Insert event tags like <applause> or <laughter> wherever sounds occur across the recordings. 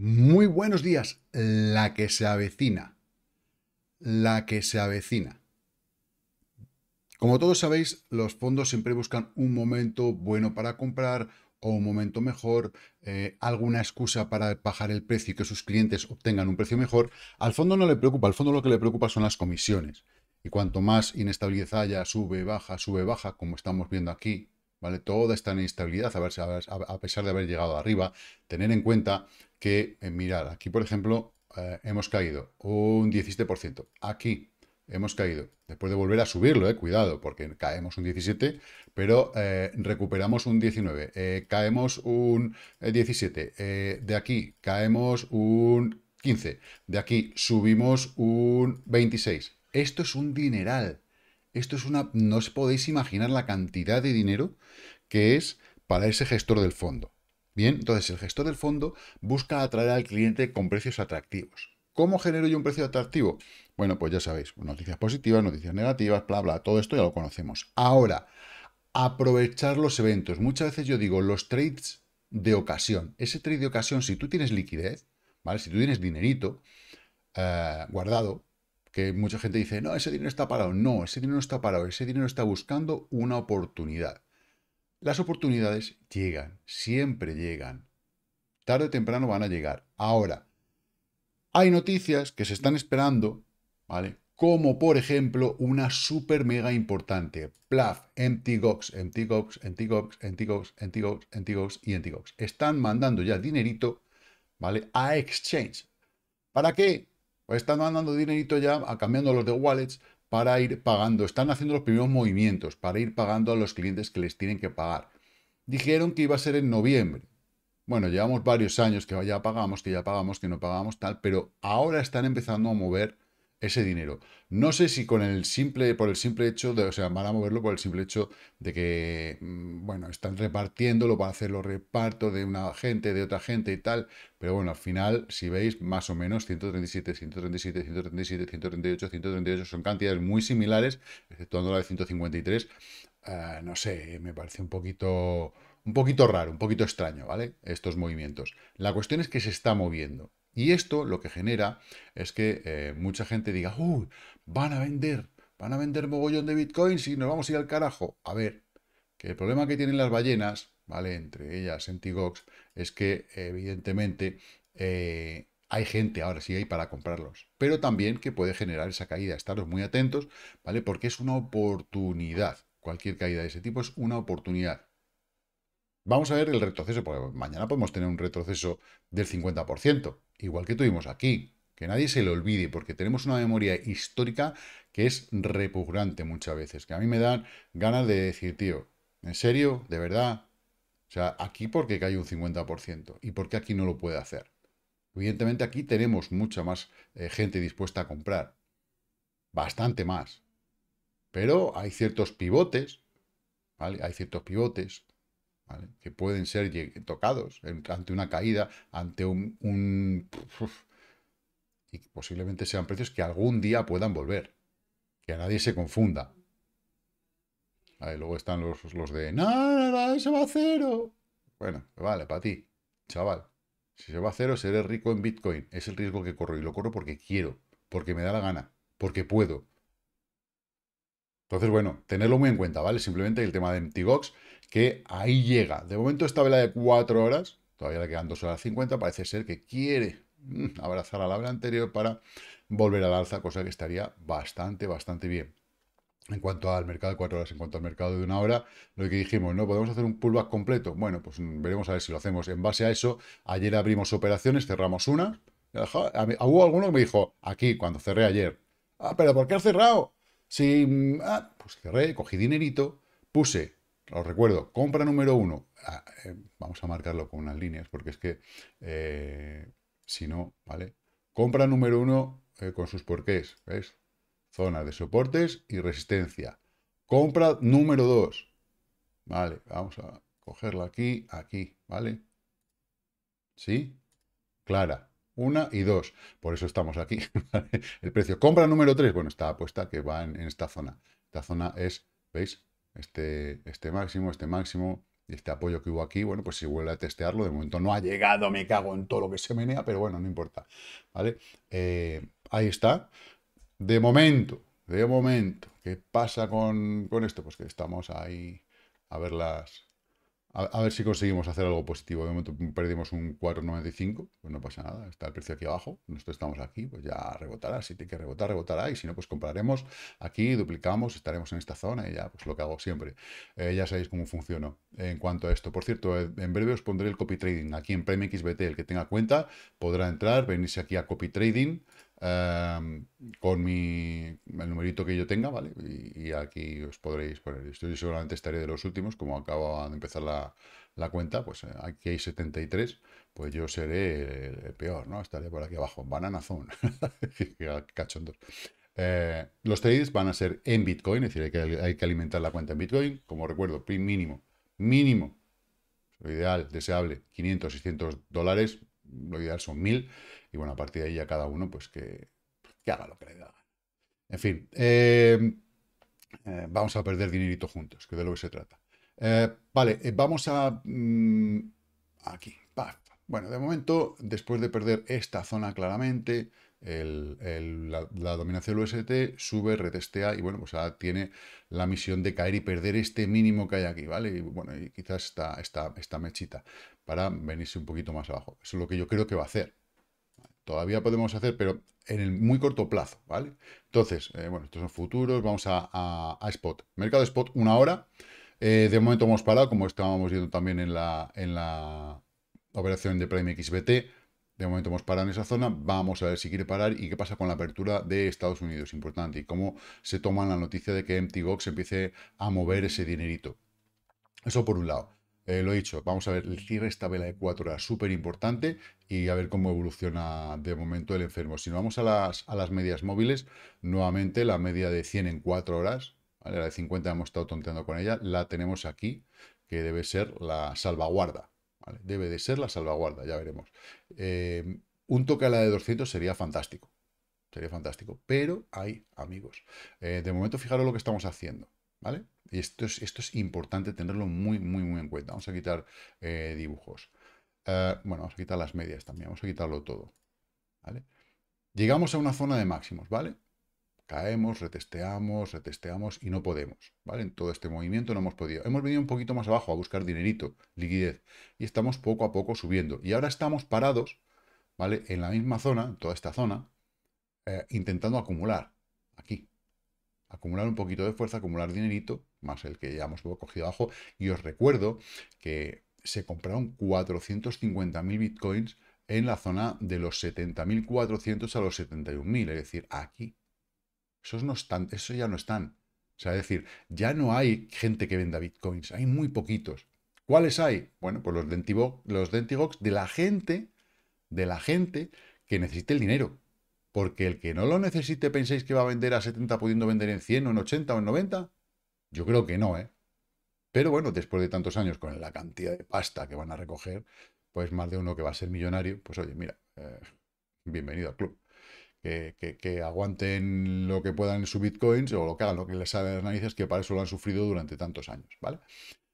Muy buenos días, la que se avecina. La que se avecina. Como todos sabéis, los fondos siempre buscan un momento bueno para comprar o un momento mejor, eh, alguna excusa para bajar el precio y que sus clientes obtengan un precio mejor. Al fondo no le preocupa, al fondo lo que le preocupa son las comisiones. Y cuanto más inestabilidad haya, sube, baja, sube, baja, como estamos viendo aquí, ¿vale? Toda esta inestabilidad, a, ver, a, pesar de haber llegado arriba, tener en cuenta que, eh, mirad, aquí por ejemplo eh, hemos caído un 17%, aquí hemos caído, después de volver a subirlo, eh, cuidado, porque caemos un 17, pero recuperamos un 19, caemos un 17, de aquí caemos un 15, de aquí subimos un 26. Esto es un dineral, esto es una... No os podéis imaginar la cantidad de dinero que es para ese gestor del fondo. Bien, entonces el gestor del fondo busca atraer al cliente con precios atractivos. ¿Cómo genero yo un precio atractivo? Bueno, pues ya sabéis, noticias positivas, noticias negativas, bla, bla, todo esto ya lo conocemos. Ahora, aprovechar los eventos. Muchas veces yo digo los trades de ocasión. Ese trade de ocasión, si tú tienes liquidez, ¿vale? Si tú tienes dinerito eh, guardado, mucha gente dice, no, ese dinero está parado. No, ese dinero no está parado, ese dinero está buscando una oportunidad. Las oportunidades llegan, siempre llegan. Tarde o temprano van a llegar. Ahora, hay noticias que se están esperando, ¿vale? Como por ejemplo una super mega importante, Plaf, MTGOX, MTGOX, MTGOX, MTGOX, MTGOX, MTGOX y MTGOX. Están mandando ya dinerito, ¿vale? A exchange. ¿Para qué? Pues están mandando dinerito ya a cambiando los de wallets para ir pagando. Están haciendo los primeros movimientos para ir pagando a los clientes que les tienen que pagar. Dijeron que iba a ser en noviembre. Bueno, llevamos varios años que ya pagamos, que ya pagamos, que no pagamos, tal, pero ahora están empezando a mover ese dinero. No sé si con el simple, por el simple hecho de, o sea, van a moverlo por el simple hecho de que, mm, bueno, están repartiéndolo para hacer los repartos de una gente, de otra gente y tal. Pero bueno, al final, si veis, más o menos 137, 137, 137, 138, 138 son cantidades muy similares, exceptuando la de 153. Eh, no sé, me parece un poquito, un poquito raro, un poquito extraño, ¿vale? Estos movimientos. La cuestión es que se está moviendo. Y esto lo que genera es que eh, mucha gente diga, uy, van a vender, van a vender mogollón de bitcoins y nos vamos a ir al carajo. A ver, que el problema que tienen las ballenas, ¿vale? Entre ellas Entigox, es que evidentemente eh, hay gente ahora sí hay para comprarlos, pero también que puede generar esa caída. Estaros muy atentos, ¿vale? Porque es una oportunidad. Cualquier caída de ese tipo es una oportunidad. Vamos a ver el retroceso, porque mañana podemos tener un retroceso del 50%, igual que tuvimos aquí. Que nadie se lo olvide, porque tenemos una memoria histórica que es repugnante muchas veces, que a mí me dan ganas de decir, tío, ¿en serio? ¿De verdad? O sea, aquí porque cae un 50% y porque aquí no lo puede hacer. Evidentemente aquí tenemos mucha más eh, gente dispuesta a comprar, bastante más. Pero hay ciertos pivotes, ¿vale? Hay ciertos pivotes que pueden ser tocados ante una caída, ante un, y posiblemente sean precios que algún día puedan volver. Que a nadie se confunda. luego están los, los de, no, se va a cero. Bueno, vale, para ti, chaval. Si se va a cero, seré rico en Bitcoin. Es el riesgo que corro y lo corro porque quiero, porque me da la gana, porque puedo. Entonces, bueno, tenerlo muy en cuenta, ¿vale? Simplemente el tema de MTGOX que ahí llega. De momento esta vela de 4 horas, todavía le quedan 2 horas 50, parece ser que quiere mm, abrazar a la vela anterior para volver al alza, cosa que estaría bastante, bastante bien. En cuanto al mercado de 4 horas, en cuanto al mercado de una hora, lo que dijimos, ¿no? ¿Podemos hacer un pullback completo? Bueno, pues veremos a ver si lo hacemos. En base a eso, ayer abrimos operaciones, cerramos una. Hubo alguno que me dijo, aquí, cuando cerré ayer, ah, pero ¿por qué has cerrado? Si, mm, ah, pues cerré, cogí dinerito, puse os recuerdo, compra número uno. Ah, eh, vamos a marcarlo con unas líneas porque es que eh, si no, ¿vale? Compra número uno eh, con sus porqués, ¿veis? Zona de soportes y resistencia. Compra número dos. Vale, vamos a cogerla aquí, aquí, ¿vale? ¿Sí? Clara. Una y dos. Por eso estamos aquí. <laughs> ¿vale? El precio. Compra número tres. Bueno, está apuesta que va en, en esta zona. Esta zona es, ¿veis? este, este máximo, este máximo, y este apoyo que hubo aquí, bueno, pues si vuelve a testearlo, de momento no ha llegado, me cago en todo lo que se menea, pero bueno, no importa, ¿vale? Eh, ahí está. De momento, de momento, ¿qué pasa con, con esto? Pues que estamos ahí a ver las, a, ver si conseguimos hacer algo positivo. De momento perdimos un 4,95, pues no pasa nada, está el precio aquí abajo, nosotros estamos aquí, pues ya rebotará, si tiene que rebotar, rebotará, y si no, pues compraremos aquí, duplicamos, estaremos en esta zona y ya, pues lo que hago siempre. Eh, ya sabéis cómo funciona en cuanto a esto. Por cierto, eh, en breve os pondré el copy trading aquí en XBT el que tenga cuenta podrá entrar, venirse aquí a copy trading, Em, con mi, el numerito que yo tenga, ¿vale? Y, aquí os podréis poner. esto. Yo seguramente estaré de los últimos, como acaba de empezar la, cuenta, pues eh, aquí hay 73, pues yo seré el, peor, ¿no? Estaré por aquí abajo, banana zone, <laughs> eh, los trades van a ser en Bitcoin, es decir, hay que, hay que alimentar la cuenta en Bitcoin, como recuerdo, mínimo, mínimo, lo ideal, deseable, 500, 600 dólares, lo ideal son mil, y bueno, a partir de ahí ya cada uno, pues que, que haga lo que le da. En fin, eh, eh, vamos a perder dinerito juntos, que de lo que se trata. Eh, vale, vamos a... Mm, aquí. Bueno, de momento, después de perder esta zona claramente, el, la, dominación del UST sube, retestea y bueno, pues tiene la misión de caer y perder este mínimo que hay aquí, ¿vale? Y bueno, y quizás esta, esta, esta mechita para venirse un poquito más abajo. Eso es lo que yo creo que va a hacer. Todavía podemos hacer, pero en el muy corto plazo, ¿vale? Entonces, eh, bueno, estos son futuros, vamos a, Spot. Mercado Spot, una hora. Eh, de momento hemos parado, como estábamos viendo también en la, en la operación de Prime XBT. De momento hemos parado en esa zona, vamos a ver si quiere parar y qué pasa con la apertura de Estados Unidos, importante, y cómo se toma la noticia de que Empty Box empiece a mover ese dinerito. Eso por un lado. Eh, lo dicho, vamos a ver el cierre esta vela de 4 horas, súper importante, y a ver cómo evoluciona de momento el enfermo. Si nos vamos a las, a las medias móviles, nuevamente la media de 100 en 4 horas, ¿vale? la de 50 hemos estado tonteando con ella, la tenemos aquí, que debe ser la salvaguarda. ¿vale? Debe de ser la salvaguarda, ya veremos. Eh, un toque a la de 200 sería fantástico. Sería fantástico. Pero hay amigos. Eh, de momento, fijaros lo que estamos haciendo. ¿Vale? Esto es, esto es importante tenerlo muy, muy, muy en cuenta. Vamos a quitar eh, dibujos. Eh, bueno, vamos a quitar las medias también. Vamos a quitarlo todo. ¿Vale? Llegamos a una zona de máximos, ¿vale? Caemos, retesteamos, retesteamos y no podemos, ¿vale? En todo este movimiento no hemos podido. Hemos venido un poquito más abajo a buscar dinerito, liquidez, y estamos poco a poco subiendo. Y ahora estamos parados, ¿vale? En la misma zona, en toda esta zona, eh, intentando acumular acumular un poquito de fuerza, acumular dinerito, más el que ya hemos cogido abajo. Y os recuerdo que se compraron 450.000 bitcoins en la zona de los 70.400 a los 71.000, es decir, aquí. Esos, no están, esos ya no están. O sea, es decir, ya no hay gente que venda bitcoins, hay muy poquitos. ¿Cuáles hay? Bueno, pues los, Dentibox, los de la gente, de la gente que necesita el dinero. Porque el que no lo necesite, ¿pensáis que va a vender a 70 pudiendo vender en 100 o en 80 o en 90? Yo creo que no, ¿eh? Pero bueno, después de tantos años con la cantidad de pasta que van a recoger, pues más de uno que va a ser millonario, pues oye, mira, eh, bienvenido al club. Que, aguanten lo que puedan en sus bitcoins o lo que hagan, lo que les sale de las narices, que para eso lo han sufrido durante tantos años, ¿vale?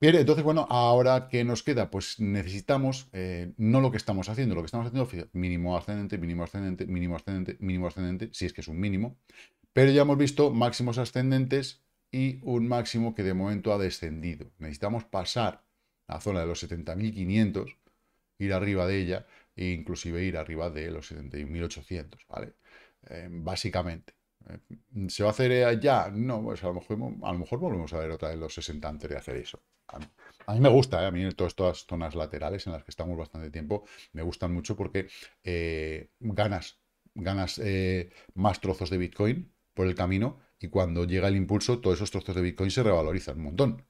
bien entonces, bueno, ahora que nos queda, pues necesitamos eh, no lo que estamos haciendo, lo que estamos haciendo mínimo ascendente, mínimo ascendente, mínimo ascendente, mínimo ascendente, si es que es un mínimo. Pero ya hemos visto máximos ascendentes y un máximo que de momento ha descendido. Necesitamos pasar a zona de los 70.500, ir arriba de ella e inclusive ir arriba de los 71.800, ¿vale? Eh, básicamente. Eh, ¿Se va a hacer ya? No, pues a lo mejor, a lo mejor volvemos a ver otra vez los 60 antes de hacer eso. A mí, me gusta, eh, a mí todas estas zonas laterales en las que estamos bastante tiempo me gustan mucho porque eh, ganas, ganas más trozos de Bitcoin por el camino y cuando llega el impulso todos esos trozos de Bitcoin se revalorizan un montón.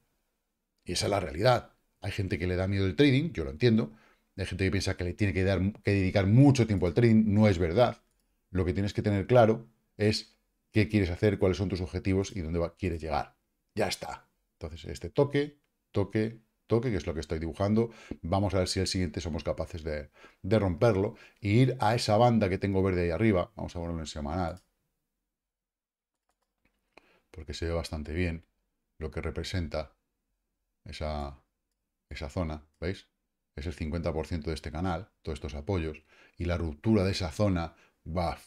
Y esa es la realidad. Hay gente que le da miedo el trading, yo lo entiendo. Hay gente que piensa que le tiene que dedicar mucho tiempo al trading, no es verdad. Lo que tienes que tener claro es qué quieres hacer, cuáles son tus objetivos y dónde quieres llegar. Ya está. Entonces, este toque, toque, toque, que es lo que estoy dibujando. Vamos a ver si el siguiente somos capaces de, romperlo Y ir a esa banda que tengo verde ahí arriba. Vamos a ponerlo en semanal. Porque se ve bastante bien lo que representa esa, esa zona, ¿veis? Es el 50% de este canal, todos estos apoyos, y la ruptura de esa zona,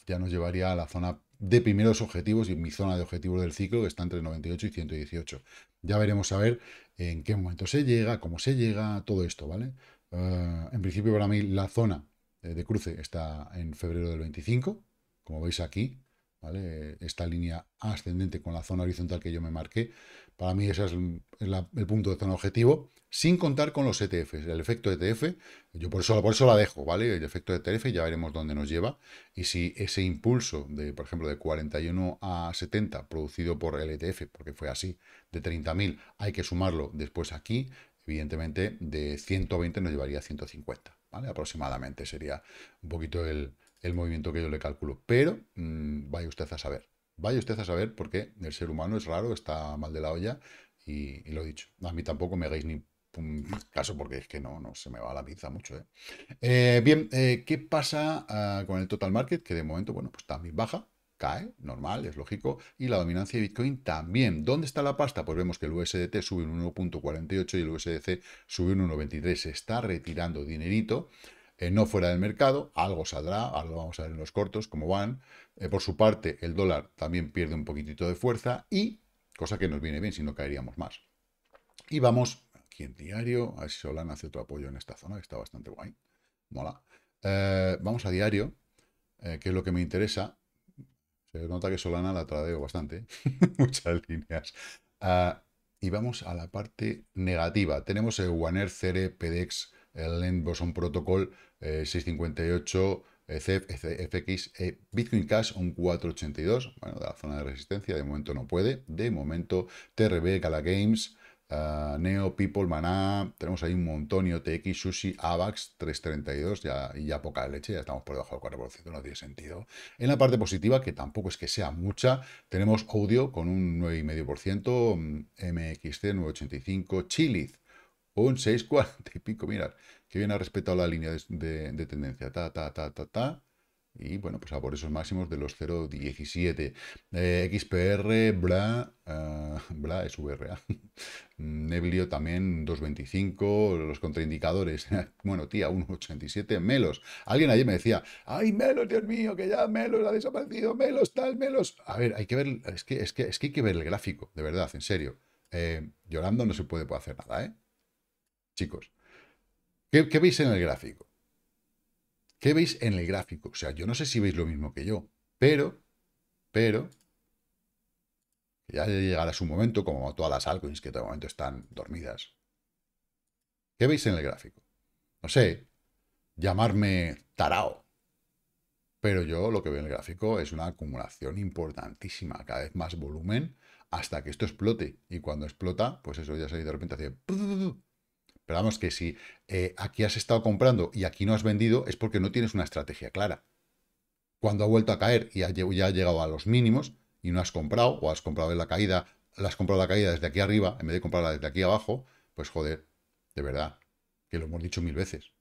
ya nos llevaría a la zona de primeros objetivos y mi zona de objetivos del ciclo que está entre 98 y 118. Ya veremos a ver en qué momento se llega, cómo se llega, todo esto, ¿vale? Eh, en principio para mí la zona eh, de cruce está en febrero del 25, como veis aquí, ¿vale? Esta línea ascendente con la zona horizontal que yo me marqué, para mí ese es el, punto de zona objetivo, sin contar con los ETFs, el efecto ETF, yo por eso, por eso la dejo, ¿vale? El efecto ETF ya veremos dónde nos lleva y si ese impulso de, por ejemplo, de 41 a 70 producido por el ETF, porque fue así, de 30.000, hay que sumarlo después aquí, evidentemente de 120 nos llevaría a 150, ¿vale? Aproximadamente sería un poquito el, el movimiento que yo le calculo. Pero mm, vaya usted a saber. Vaya usted a saber porque el ser humano es raro, está mal de la olla y, lo he dicho. A mí tampoco me hagáis ni caso porque es que no, no se me va la pizza mucho. ¿eh? eh bien, eh, ¿qué pasa ah, con el total market? Que de momento, bueno, pues también baja, cae, normal, es lógico. Y la dominancia de Bitcoin también. ¿Dónde está la pasta? Pues vemos que el USDT sube un 1.48 y el USDC sube un 1.23. Se está retirando dinerito. Eh, no fuera del mercado, algo saldrá, algo vamos a ver en los cortos, cómo van. Eh, por su parte, el dólar también pierde un poquitito de fuerza y, cosa que nos viene bien, si no caeríamos más. Y vamos, aquí en diario, a ver si Solana hace otro apoyo en esta zona, que está bastante guay, mola. Eh, vamos a diario, que es lo que me interesa. Se nota que Solana la tradeo bastante, <laughs> muchas líneas. Ah, y vamos a la parte negativa. Tenemos el Waner, Cere, PDX, el Lend Boson Protocol, 658, eh, eh, FX, eh, Bitcoin Cash, un 482, bueno, de la zona de resistencia, de momento no puede, de momento TRB, Gala Games, Neo, People, Maná, tenemos ahí un montón, TX, Sushi, AVAX, 332, ya, y ya poca leche, ya estamos por debajo del 4%, no tiene sentido. En la parte positiva, que tampoco es que sea mucha, tenemos Audio con un 9,5%, MXC 9,85, Chilith, un 6,40 y pico, mirad, que bien ha respetado la línea de, tendencia. Ta, ta, ta, ta, ta. Y bueno, pues a por esos máximos de los 0,17. Eh, XPR, Bla, ah, Bla es VRA. <laughs> Neblio también 2,25. Los contraindicadores, <laughs> bueno, tía, 1,87. Melos. Alguien ayer me decía, ¡ay, Melos, Dios mío, que ya Melos ha desaparecido! Melos, tal, Melos. A ver, hay que ver, es que, es que, hay que ver el gráfico, de verdad, en serio. Eh, llorando no se puede hacer nada, ¿eh? Chicos, ¿qué, veis en el gráfico? ¿Qué veis en el gráfico? O sea, yo no sé si veis lo mismo que yo, pero, pero, ya llegará su momento, como todas las altcoins que de momento están dormidas. ¿Qué veis en el gráfico? No sé, llamarme tarao, pero yo lo que veo en el gráfico es una acumulación importantísima, cada vez más volumen, hasta que esto explote. Y cuando explota, pues eso ya se de repente hace... Pero que si eh, aquí has estado comprando y aquí no has vendido, es porque no tienes una estrategia clara. Cuando ha vuelto a caer y ya ha llegado a los mínimos y no has comprado, o has comprado en la caída, has comprado la caída desde aquí arriba, en vez de comprarla desde aquí abajo, pues joder, de verdad, que lo hemos dicho mil veces.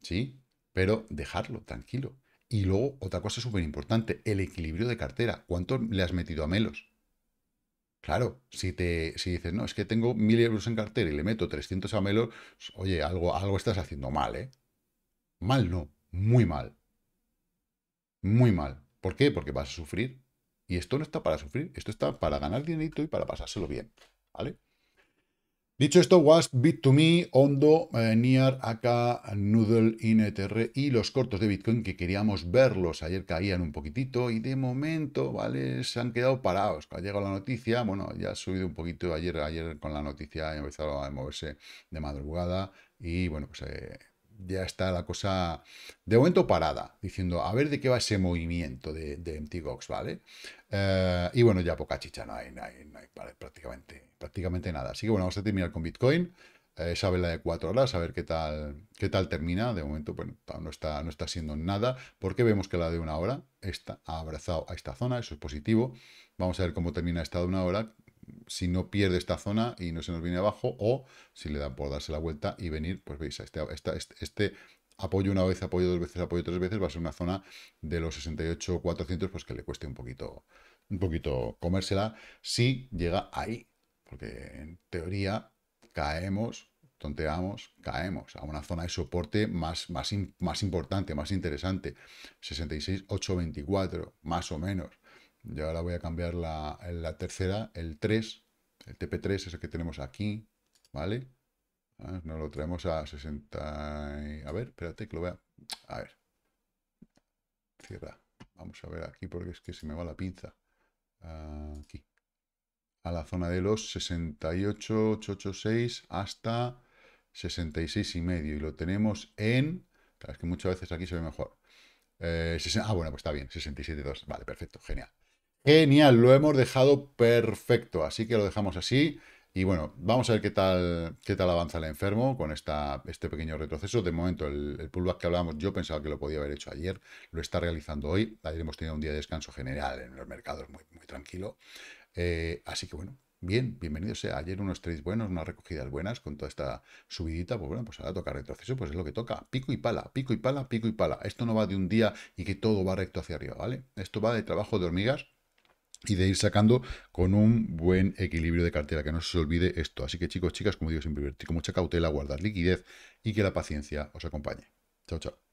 ¿Sí? Pero dejarlo, tranquilo. Y luego, otra cosa súper importante, el equilibrio de cartera. ¿Cuánto le has metido a Melos? Claro, si, te, si dices, no, es que tengo mil euros en cartera y le meto 300 a Melo, pues, oye, algo, algo estás haciendo mal, ¿eh? Mal no, muy mal. Muy mal. ¿Por qué? Porque vas a sufrir. Y esto no está para sufrir, esto está para ganar dinerito y para pasárselo bien, ¿vale? Dicho esto, was Bit2Me, Ondo, eh, Niar, AK, Noodle, INTR y los cortos de Bitcoin que queríamos verlos. Ayer caían un poquitito y de momento, ¿vale? Se han quedado parados. Ha llegado la noticia, bueno, ya ha subido un poquito ayer, ayer con la noticia, ha empezado a moverse de madrugada y bueno, pues... Eh, ya está la cosa de momento parada, diciendo a ver de qué va ese movimiento de, de MTGOX, ¿vale? Eh, y bueno, ya poca chicha, no hay, no hay, prácticamente, prácticamente, nada. Así que bueno, vamos a terminar con Bitcoin, eh, esa vela de cuatro horas, a ver qué tal, qué tal termina. De momento, bueno, no está, no está siendo nada, porque vemos que la de una hora está ha abrazado a esta zona, eso es positivo. Vamos a ver cómo termina esta de una hora, si no pierde esta zona y no se nos viene abajo, o si le dan por darse la vuelta y venir, pues veis, este, este, este apoyo una vez, apoyo dos veces, apoyo tres veces, va a ser una zona de los 68,400, pues que le cueste un poquito, un poquito comérsela, si llega ahí, porque en teoría caemos, tonteamos, caemos a una zona de soporte más, más, más importante, más interesante, 66,824, más o menos. Yo ahora voy a cambiar la, la tercera, el 3, el TP3 ese que tenemos aquí, ¿vale? Ah, no nos lo traemos a 60... A ver, espérate que lo vea. A... ver. Cierra. Vamos a ver aquí porque es que se me va la pinza. aquí. A la zona de los 68, 68,886 hasta 66 y medio. Y lo tenemos en... es que muchas veces aquí se ve mejor. Eh, ah, bueno, pues está bien. 67,2. Vale, perfecto. Genial. Genial, lo hemos dejado perfecto, así que lo dejamos así. Y bueno, vamos a ver qué tal, qué tal avanza el enfermo con este pequeño retroceso. De momento, el, pullback que hablábamos, yo pensaba que lo podía haber hecho ayer, lo está realizando hoy. Ayer hemos tenido un día de descanso general en los mercados, muy, muy tranquilo. Eh, así que bueno, bien, bienvenidos, Ayer unos trades buenos, unas recogidas buenas con toda esta subidita. Pues bueno, pues ahora toca retroceso, pues es lo que toca. Pico y pala, pico y pala, pico y pala. Esto no va de un día y que todo va recto hacia arriba, ¿vale? Esto va de trabajo de hormigas y de ir sacando con un buen equilibrio de cartera, que no se olvide esto. Así que chicos, chicas, como digo siempre, con mucha cautela, guardar liquidez y que la paciencia os acompañe. Chao, chao.